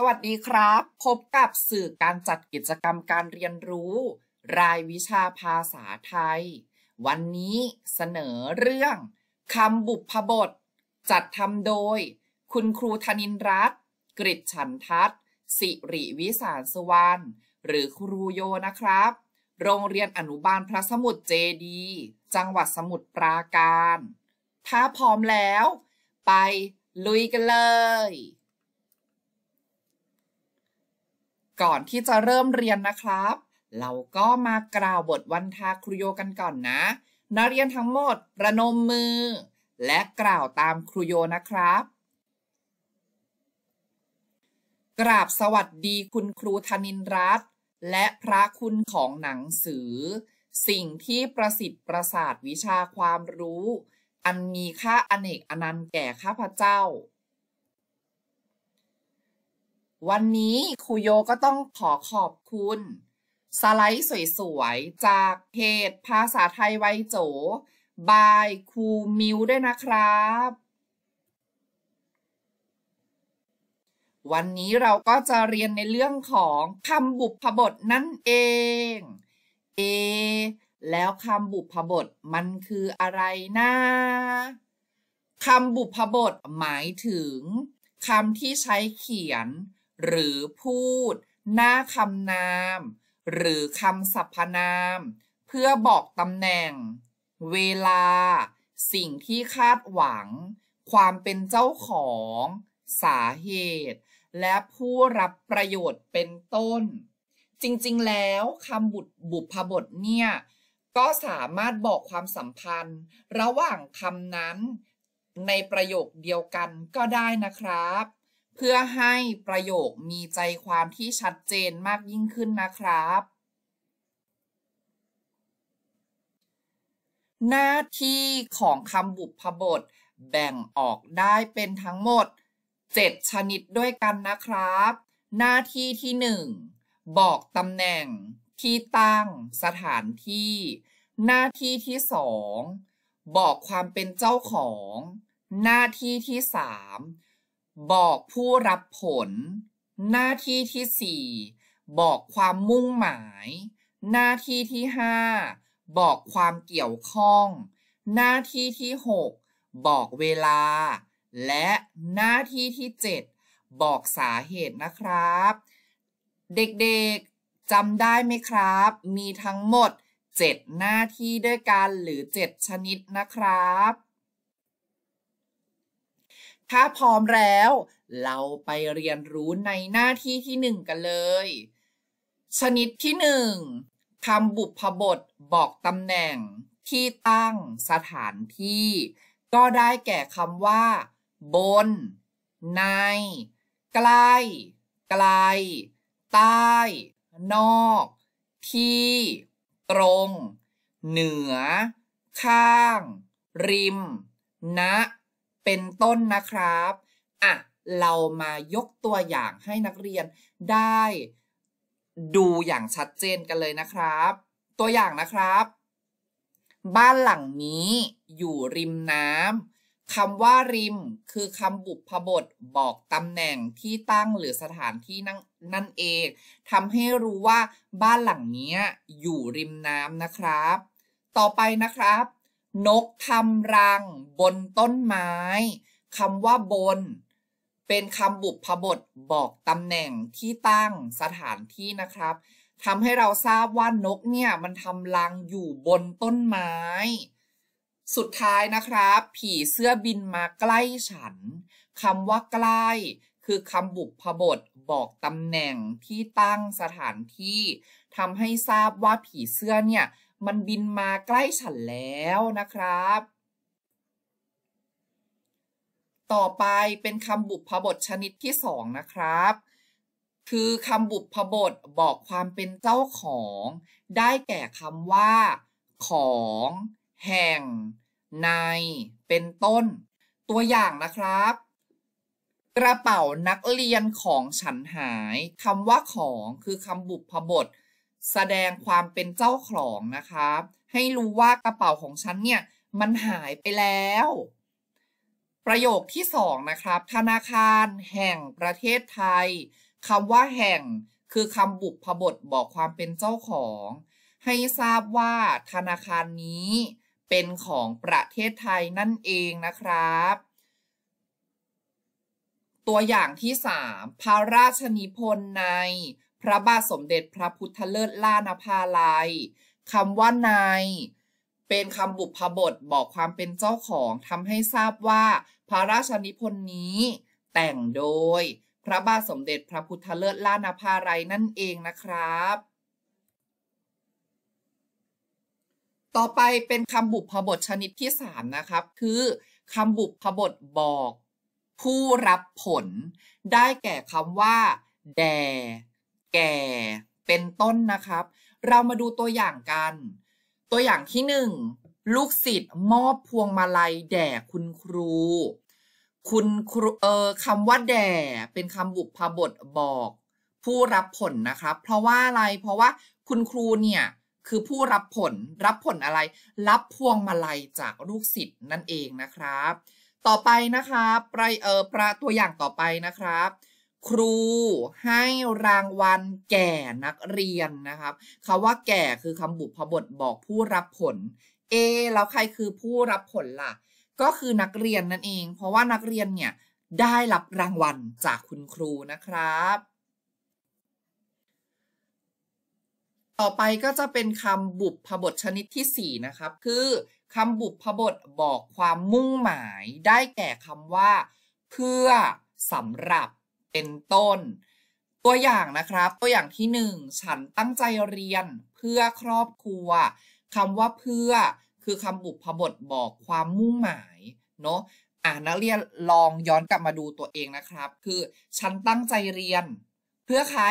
สวัสดีครับ พบกับสื่อการจัดกิจกรรมการเรียนรู้ รายวิชาภาษาไทย วันนี้เสนอเรื่องคำบุพบท จัดทำโดย คุณครูธนินรัตน์กริฉันทัศน์ สิริวิสารสวรรณหรือครูโยนะครับ โรงเรียนอนุบาลพระสมุทรเจดี จังหวัดสมุทรปราการ ถ้าพร้อมแล้ว ไปลุยกันเลยก่อนที่จะเริ่มเรียนนะครับ เราก็มากล่าวบทวันทาครูโยกันก่อนนะ นักเรียนทั้งหมด ประนมมือและกล่าวตามครูโยนะครับ กราบสวัสดีคุณครูธนินรัตน์และพระคุณของหนังสือ สิ่งที่ประสิทธิ์ประสาทวิชาความรู้ อันมีค่าอเนกอนันต์แก่ข้าพเจ้าวันนี้ครูโยก็ต้องขอขอบคุณ สไลด์สวยๆ จากเพจภาษาไทยไวโจ บายครูมิวด้วยนะครับ วันนี้เราก็จะเรียนในเรื่องของคำบุพบทนั่นเองเอแล้วคำบุพบทมันคืออะไรนะคำบุพบทหมายถึงคำที่ใช้เขียนหรือพูดหน้าคำนาม หรือคำสรรพนาม เพื่อบอกตำแหน่ง เวลา สิ่งที่คาดหวัง ความเป็นเจ้าของ สาเหตุ และผู้รับประโยชน์เป็นต้น จริงๆแล้วคำบุบุพบทเนี่ย ก็สามารถบอกความสัมพันธ์ ระหว่างคำนั้นในประโยคเดียวกันก็ได้นะครับเพื่อให้ประโยคมีใจความที่ชัดเจนมากยิ่งขึ้นนะครับ หน้าที่ของคำบุพบทแบ่งออกได้เป็นทั้งหมด 7 ชนิดด้วยกันนะครับ หน้าที่ที่1บอกตำแหน่ง ที่ตั้ง สถานที่ หน้าที่ที่2บอกความเป็นเจ้าของ หน้าที่ที่3บอกผู้รับผล หน้าที่ที่ 4 บอกความมุ่งหมาย หน้าที่ที่ 5 บอกความเกี่ยวข้อง หน้าที่ที่ 6 บอกเวลา และหน้าที่ที่ 7 บอกสาเหตุนะครับ เด็กๆจำได้ไหมครับ มีทั้งหมด 7 หน้าที่ด้วยกันหรือ 7 ชนิดนะครับถ้าพร้อมแล้วเราไปเรียนรู้ในหน้าที่ที่หนึ่งกันเลยชนิดที่หนึ่งคำบุพบทบอกตำแหน่ง ที่ตั้งสถานที่ ก็ได้แก่คำว่า บน ในใกล้ ไกล ใต้ นอก ที่ ตรง เหนือ ข้าง ริมณนะเป็นต้นนะครับ อ่ะ เรามายกตัวอย่างให้นักเรียน ได้ดูอย่างชัดเจนกันเลยนะครับ ตัวอย่างนะครับ บ้านหลังนี้อยู่ริมน้ำคำว่าริมคือคำบุพบทบอกตำแหน่งที่ตั้งหรือสถานที่นั่นนั่นเอง ทำให้รู้ว่าบ้านหลังนี้อยู่ริมน้ำนะครับ ต่อไปนะครับนกทำรังบนต้นไม้คำว่าบน เป็นคำบุพบทบอกตำแหน่งที่ตั้งสถานที่นะครับทำให้เราทราบว่านกเนี่ย มันทำรังอยู่บนต้นไม้ สุดท้ายนะครับ ผีเสื้อบินมาใกล้ฉันคำว่าใกล้ คือคำบุพบท บอกตำแหน่งที่ตั้งสถานที่ทำให้ทราบว่าผีเสื้อเนี่ยมันบินมาใกล้ฉันแล้วนะครับ ต่อไปเป็นคำบุพบทชนิดที่สองนะครับ คือคำบุพบทบอกความเป็นเจ้าของ ได้แก่คำว่า ของ แห่ง ใน เป็นต้น ตัวอย่างนะครับ กระเป๋านักเรียนของฉันหายคำว่าของคือคำบุพบทแสดงความเป็นเจ้าของนะคะให้รู้ว่ากระเป๋าของฉันเนี่ยมันหายไปแล้ว ประโยคที่สองนะครับ ธนาคารแห่งประเทศไทยคำว่าแห่งคือคำบุพบทบอกความเป็นเจ้าของ ให้ทราบว่าธนาคารนี้เป็นของประเทศไทยนั่นเองนะครับ ตัวอย่างที่สามพระราชนิพนธ์ในพระบาทสมเด็จพระพุทธเลิศล่านภาลัยคำว่านาย เป็นคำบุพบทบอกความเป็นเจ้าของทำให้ทราบว่า พระราชนิพนธ์นี้ แต่งโดย พระบาทสมเด็จพระพุทธเลิศล่านภาลัยนั่นเองนะครับ ต่อไปเป็นคำบุพบทชนิดที่สามนะครับ คือคำบุพบทบอก ผู้รับผลได้แก่คำว่า แดแก่เป็นต้นนะครับ เรามาดูตัวอย่างกัน ตัวอย่างที่หนึ่งลูกศิษย์มอบพวงมาลัยแด่คุณครูคุณครูเออคำว่าแด่เป็นคำบุพบทบอก ผู้รับผลนะครับ เพราะว่าอะไรเพราะว่า คุณครูเนี่ยคือผู้รับผล รับผลอะไร รับพวงมาลัยจากลูกศิษย์นั่นเองนะครับ ต่อไปนะครับไปเออประตัวอย่างต่อไปนะครับครูให้รางวัล แก่นักเรียนนะครับคาว่าแก่คือคำบุพบทบอกผู้รับผลเอแล้วใครคือผู้รับผลล่ะ ก็คือนักเรียนนั่นเอง เพราะว่านักเรียนเนี่ยได้รับรางวัลจากคุณครูนะครับ ต่อไปก็จะเป็นคำบุพบทชนิดที่4นะครับคือคำบุพบทบอกความมุ่งหมาย ได้แก่คำว่า เพื่อสำหรับเป็นต้น ตัวอย่างนะครับตัวอย่างที่1ฉันตั้งใจเรียนเพื่อครอบครัวคำว่าเพื่อคือคำบุพบทบอกความมุ่งหมายเนาะอ่านักเรียนลองย้อนกลับมาดูตัวเองนะครับ คือฉันตั้งใจเรียนเพื่อใคร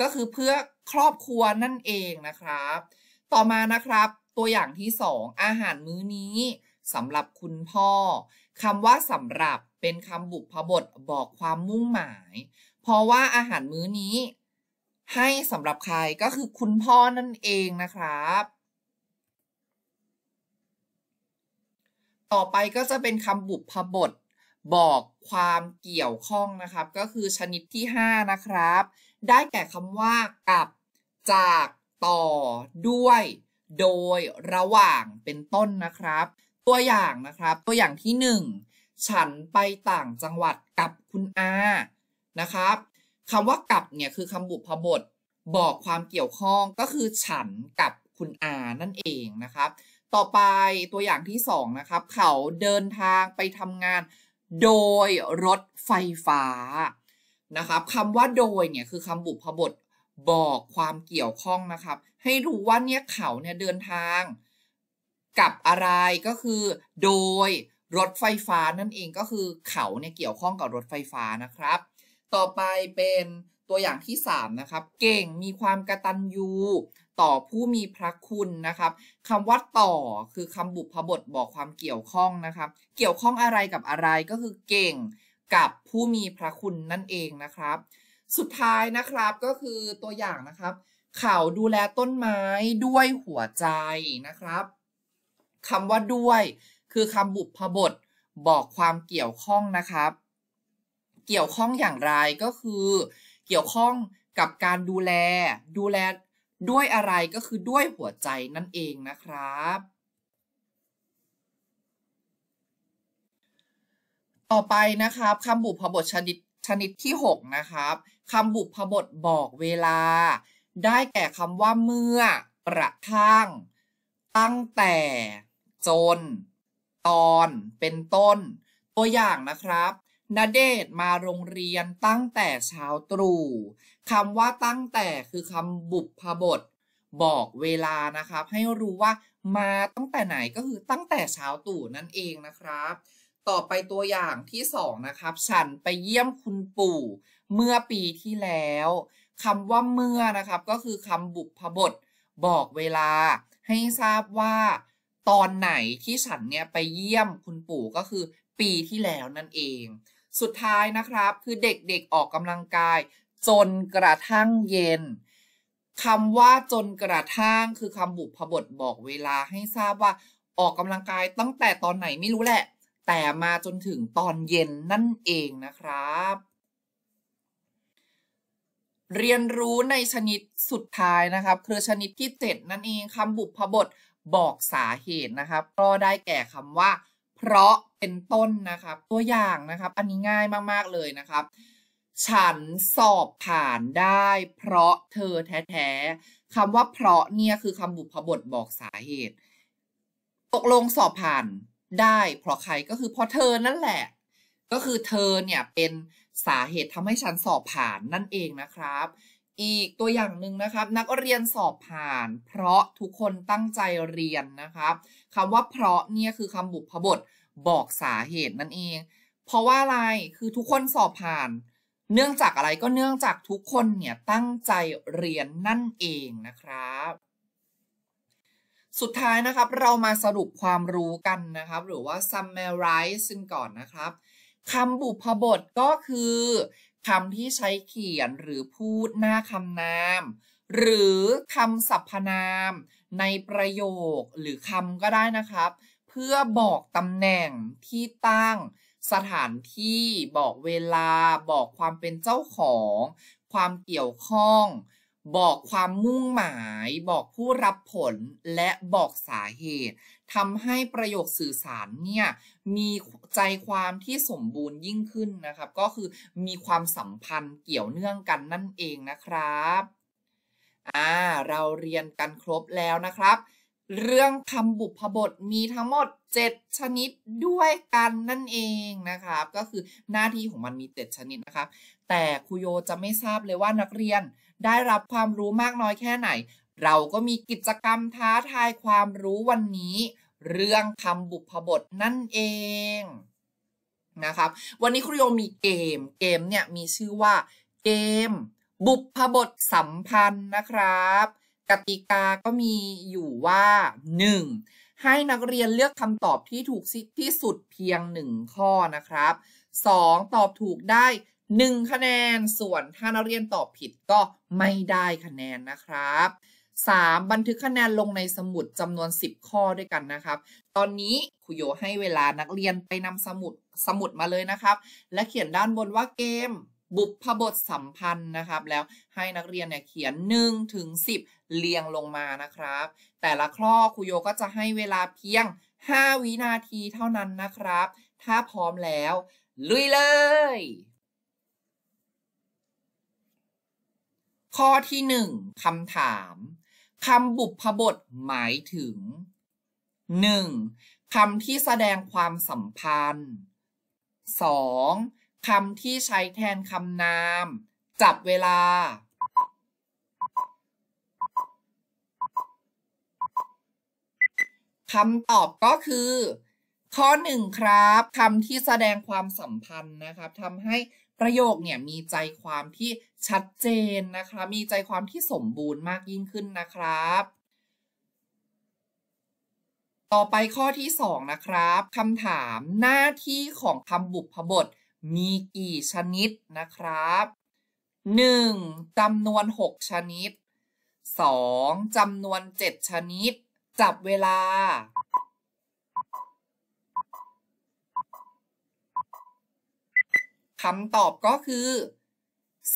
ก็คือเพื่อครอบครัวนั่นเองนะครับ ต่อมานะครับตัวอย่างที่2อาหารมื้อนี้สำหรับคุณพ่อคำว่าสำหรับเป็นคำบุพบทบอกความมุ่งหมาย เพราะว่าอาหารมื้อนี้ให้สำหรับใครก็คือคุณพ่อนั่นเองนะครับ ต่อไปก็จะเป็นคำบุพบท บอกความเกี่ยวข้องนะครับ ก็คือชนิดที่ 5 นะครับ ได้แก่คำว่ากับ จากต่อด้วย โดยระหว่างเป็นต้นนะครับตัวอย่างนะครับตัวอย่างที่ 1 ฉันไปต่างจังหวัดกับคุณอานะครับคำว่ากับเนี่ยคือคำบุพบทบอกความเกี่ยวข้องก็คือฉันกับคุณอานั่นเองนะครับ ต่อไปตัวอย่างที่2นะครับเขาเดินทางไปทำงาน โดยรถไฟฟ้านะครับคำว่าโดยเนี่ยคือคำบุพบทบอกความเกี่ยวข้องนะครับ ให้รู้ว่าเนี่ยเขาเนี่ยเดินทางกับอะไรก็คือโดยรถไฟฟ้านั่นเองก็คือ เขาเนี่ยเกี่ยวข้องกับรถไฟฟ้านะครับ ต่อไปเป็นตัวอย่างที่3นะครับเก่งมีความกระตันยูต่อผู้มีพระคุณนะครับคำว่าต่อคือคำบุพบทบอกความเกี่ยวข้องนะครับ เกี่ยวข้องอะไรกับอะไรก็คือเก่งกับผู้มีพระคุณนั่นเองนะครับ สุดท้ายนะครับก็คือตัวอย่างนะครับเขาดูแลต้นไม้ด้วยหัวใจนะครับคำว่าด้วยคือคำบุพบทบอกความเกี่ยวข้องนะครับ เกี่ยวข้องอย่างไรก็คือ เกี่ยวข้องกับการดูแล ดูแลด้วยอะไรก็คือด้วยหัวใจนั่นเองนะครับ ต่อไปนะครับคำบุพบทชนิดชนิดที่6นะครับคำบุพบทบอกเวลา ได้แก่คำว่าเมื่อ ประทั่งตั้งแต่จน ตอนเป็นต้น ตัวอย่างนะครับ นาเดชมาโรงเรียนตั้งแต่เช้าตรู่คำว่าตั้งแต่คือคำบุพบท บอกเวลานะครับ ให้รู้ว่ามาตั้งแต่ไหนก็คือตั้งแต่เช้าตรู่นั่นเองนะครับ ต่อไปตัวอย่างที่สองนะครับ ฉันไปเยี่ยมคุณปู่ เมื่อปีที่แล้วคำว่าเมื่อนะครับ ก็คือคำบุพบท บอกเวลา ให้ทราบว่าตอนไหนที่ฉันเนี่ยไปเยี่ยมคุณปู่ก็คือปีที่แล้วนั่นเอง สุดท้ายนะครับคือเด็กๆออกกำลังกาย จนกระทั่งเย็นคำว่าจนกระทั่งคือคำบุพบทบอกเวลาให้ทราบว่าออกกำลังกายตั้งแต่ตอนไหนไม่รู้แหละ แต่มาจนถึงตอนเย็นนั่นเองนะครับ เรียนรู้ในชนิดสุดท้ายนะครับคือชนิดที่เจ็ดนั่นเองคำบุพบทบอกสาเหตุนะครับก็ได้แก่คำว่า เพราะเป็นต้นนะครับ ตัวอย่างนะครับอันนี้ง่ายมากๆเลยนะครับ ฉันสอบผ่านได้ เพราะเธอแท้ๆคำว่าเพราะเนี่ยคือคำบุพบทบอกสาเหตุ ตกลงสอบผ่านได้ เพราะใครก็คือเพราะเธอนั่นแหละ ก็คือเธอเนี่ยเป็นสาเหตุทำให้ฉันสอบผ่านนั่นเองนะครับอีกตัวอย่างหนึ่งนะครับนักเรียนสอบผ่าน เพราะทุกคนตั้งใจเรียนนะครับคำว่าเพราะเนี่ยคือคำบุพบทบอกสาเหตุนั่นเอง เพราะว่าอะไรคือทุกคนสอบผ่าน เนื่องจากอะไรก็เนื่องจากทุกคนเนี่ยตั้งใจเรียนนั่นเองนะครับ สุดท้ายนะครับเรามาสรุปความรู้กันนะครับ หรือว่า summarize ก่งก่อนนะครับคำบุพบทก็คือคำที่ใช้เขียนหรือพูดหน้าคำนาม หรือคำสรรพนามในประโยคหรือคำก็ได้นะครับ เพื่อบอกตำแหน่งที่ตั้ง สถานที่บอกเวลาบอกความเป็นเจ้าของ ความเกี่ยวข้อง บอกความมุ่งหมาย บอกผู้รับผลและบอกสาเหตุทำให้ประโยคสื่อสารเนี่ยมีใจความที่สมบูรณ์ยิ่งขึ้นนะครับ ก็คือมีความสัมพันธ์เกี่ยวเนื่องกันนั่นเองนะครับอ่าเราเรียนกันครบแล้วนะครับ เรื่องคำบุพบทมีทั้งหมด 7 ชนิดด้วยกันนั่นเองนะครับ ก็คือหน้าที่ของมันมี 7 ชนิดนะครับ แต่ครูโยจะไม่ทราบเลยว่านักเรียนได้รับความรู้มากน้อยแค่ไหนเราก็มีกิจกรรมท้าทายความรู้วันนี้ เรื่องคำบุพบทนั่นเองนะครับ วันนี้ครูโยมีเกม เกมเนี่ยมีชื่อว่าเกมบุพบทสัมพันธ์นะครับ กติกาก็มีอยู่ว่า 1. ให้นักเรียนเลือกคำตอบที่ถูกที่สุดเพียง 1 ข้อนะครับ 2. ตอบถูกได้ 1 คะแนนส่วนถ้านักเรียนตอบผิดก็ไม่ได้คะแนนนะครับ 3. บันทึกคะแนนลงในสมุดจำนวน10ข้อด้วยกันนะครับ ตอนนี้ครูโยให้เวลานักเรียนไปนำสมุดสมุดมาเลยนะครับ และเขียนด้านบนว่าเกม บุพบทสัมพันธ์นะครับ แล้วให้นักเรียนเนี่ยเขียน1ถึง10เรียงลงมานะครับ แต่ละข้อครูโยก็จะให้เวลาเพียง 5 วินาทีเท่านั้นนะครับ ถ้าพร้อมแล้ว ลุยเลย ข้อที่ 1 คำถามคำบุพบทหมายถึง 1. คำที่แสดงความสัมพันธ์ 2. คำที่ใช้แทนคำนามจับเวลาคำตอบก็คือข้อ 1 ครับคำที่แสดงความสัมพันธ์นะครับทำให้ประโยคเนี่ยมีใจความที่ชัดเจนนะคะมีใจความที่สมบูรณ์มากยิ่งขึ้นนะครับ ต่อไปข้อที่ 2 นะครับคำถามหน้าที่ของคำบุพบทมีกี่ชนิดนะครับ 1. จำนวน 6 ชนิด 2. จำนวน 7 ชนิด จับเวลาคำตอบก็คือ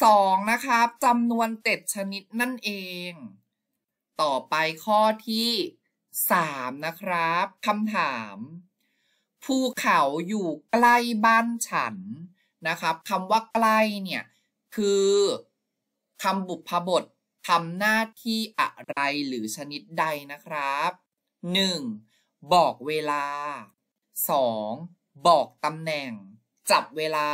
สองนะครับจำนวนเจ็ดชนิดนั่นเอง ต่อไปข้อที่สามนะครับคำถามภูเขาอยู่ใกล้บ้านฉันนะครับคำว่าใกล้เนี่ย คือคำบุพบททำหน้าที่อะไรหรือชนิดใดนะครับ 1. บอกเวลา 2. บอกตำแหน่งจับเวลา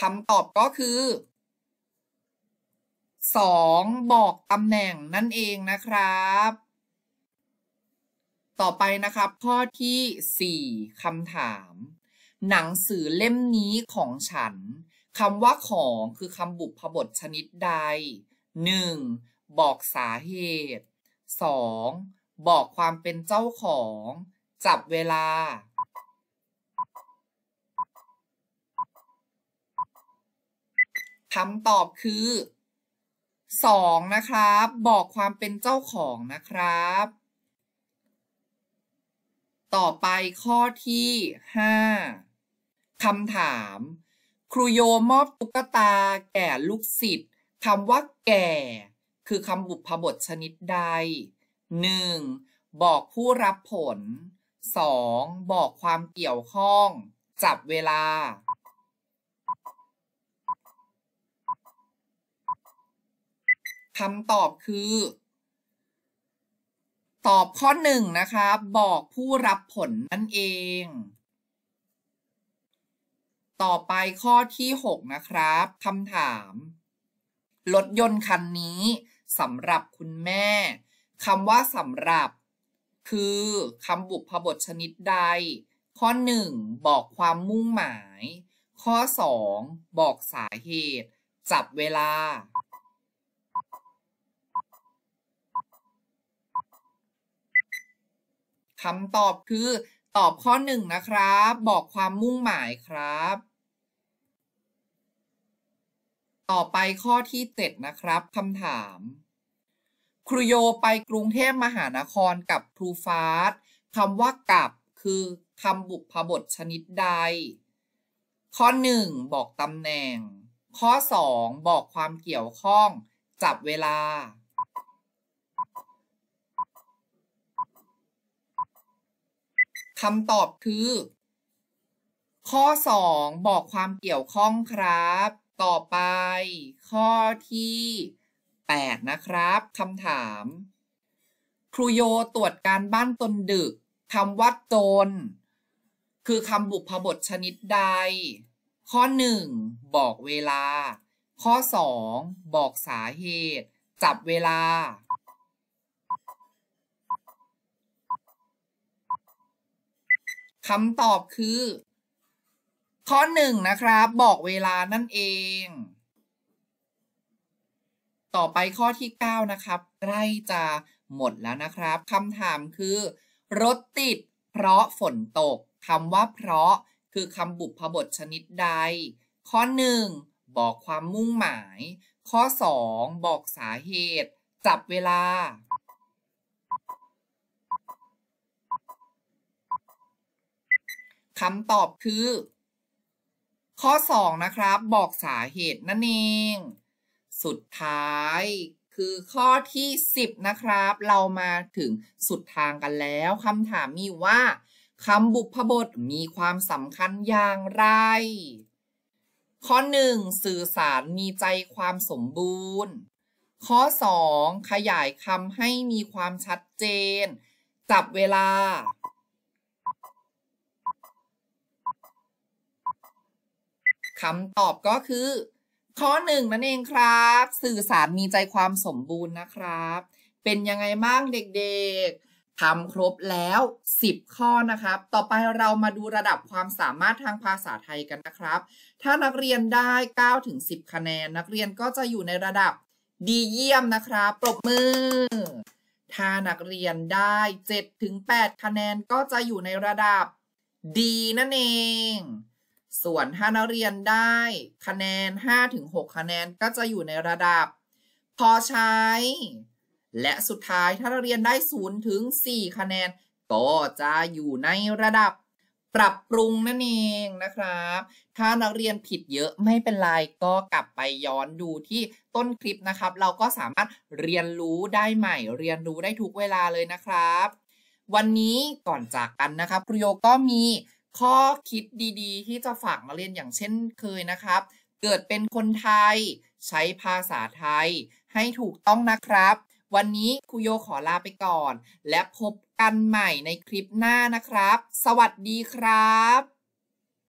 คำตอบก็คือ 2. บอกตำแหน่งนั่นเองนะครับ ต่อไปนะครับข้อที่ 4คำถาม หนังสือเล่มนี้ของฉันคำว่าของคือคำบุพบทชนิดใด 1. บอกสาเหตุ 2. บอกความเป็นเจ้าของ จับเวลาคำตอบคือสองนะครับ บอกความเป็นเจ้าของนะครับ ต่อไปข้อที่ห้าคำถาม ครูโยมอบตุ๊กตา แก่ลูกศิษย์คำว่าแก่ คือคำบุพบทชนิดใด 1. บอกผู้รับผล 2. บอกความเกี่ยวข้อง จับเวลา คำตอบคือ ตอบข้อหนึ่งนะคะบอกผู้รับผลนั่นเอง ต่อไปข้อที่ 6 นะครับคำถามรถยนต์คันนี้สำหรับคุณแม่คำว่าสำหรับ คือคำบุพบทชนิดใด ข้อ 1 บอกความมุ่งหมาย ข้อ 2 บอกสาเหตุ จับเวลา คำตอบคือ ตอบข้อ 1 นะครับ บอกความมุ่งหมายครับ ต่อไปข้อที่7นะครับคำถามครูโยไปกรุงเทพมหานครกับครูฟาสคำว่ากับคือคำบุพบทชนิดใด ข้อ 1 บอกตำแหน่ง ข้อ 2 บอกความเกี่ยวข้องจับเวลา คำตอบคือ ข้อ 2 บอกความเกี่ยวข้องครับ ต่อไป ข้อที่8 นะครับคำถาม ครูโยตรวจการบ้านตนดึกคำว่าตน คือคำบุพบทชนิดใด ข้อ 1 บอกเวลา ข้อ 2 บอกสาเหตุจับเวลาคำตอบคือ ข้อ 1 นะครับ บอกเวลานั่นเองต่อไปข้อที่ 9 นะครับใกล้จะหมดแล้วนะครับคำถามคือ รถติด เพราะฝนตกคำว่าเพราะคือคำบุพบทชนิดใด ข้อ 1 บอกความมุ่งหมาย ข้อ 2 บอกสาเหตุจับเวลาคำตอบคือ ข้อ 2 นะครับ บอกสาเหตุนั่นเองสุดท้าย คือข้อที่ 10 นะครับ เรามาถึงสุดทางกันแล้วคำถามมีว่าคำบุพบทมีความสำคัญอย่างไร ข้อ 1. สื่อสารมีใจความสมบูรณ์ ข้อ 2. ขยายคำให้มีความชัดเจน จับเวลาคำตอบก็คือข้อหนึ่งนั่นเองครับ สื่อสารมีใจความสมบูรณ์นะครับ เป็นยังไงบ้างเด็กๆทำครบแล้ว 10 ข้อนะครับ ต่อไปเรามาดูระดับความสามารถทางภาษาไทยกันนะครับ ถ้านักเรียนได้9ถึง10 คะแนน นักเรียนก็จะอยู่ในระดับดีเยี่ยมนะครับปรบมือ ถ้านักเรียนได้7ถึง8คะแนนก็จะอยู่ในระดับ ดีนั่นเองส่วนถ้านักเรียนได้คะแนน 5-6 คะแนนก็จะอยู่ในระดับ พอใช้ และสุดท้ายถ้านักเรียนได้ 0-4 คะแนนก็จะอยู่ในระดับ ปรับปรุงนั่นเองนะครับ ถ้านักเรียนผิดเยอะไม่เป็นไรก็กลับไปย้อนดูที่ต้นคลิปนะครับ เราก็สามารถเรียนรู้ได้ใหม่ เรียนรู้ได้ทุกเวลาเลยนะครับ วันนี้ก่อนจากกันนะครับครูโยก็มีข้อคิดดีๆ ที่จะฝากมาเรียนอย่างเช่นเคยนะครับ เกิดเป็นคนไทย ใช้ภาษาไทย ให้ถูกต้องนะครับ วันนี้ครูโยขอลาไปก่อน และพบกันใหม่ในคลิปหน้านะครับ สวัสดีครับ